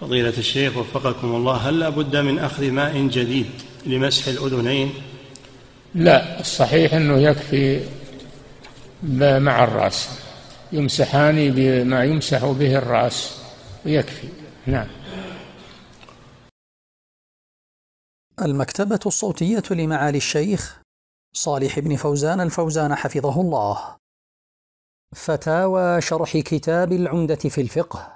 فضيلة الشيخ وفقكم الله هل لابد بد من أخذ ماء جديد لمسح الأذنين لا الصحيح أنه يكفي مع الرأس يمسحان بما يمسح به الرأس ويكفي نعم المكتبة الصوتية لمعالي الشيخ صالح بن فوزان الفوزان حفظه الله فتاوى شرح كتاب العمدة في الفقه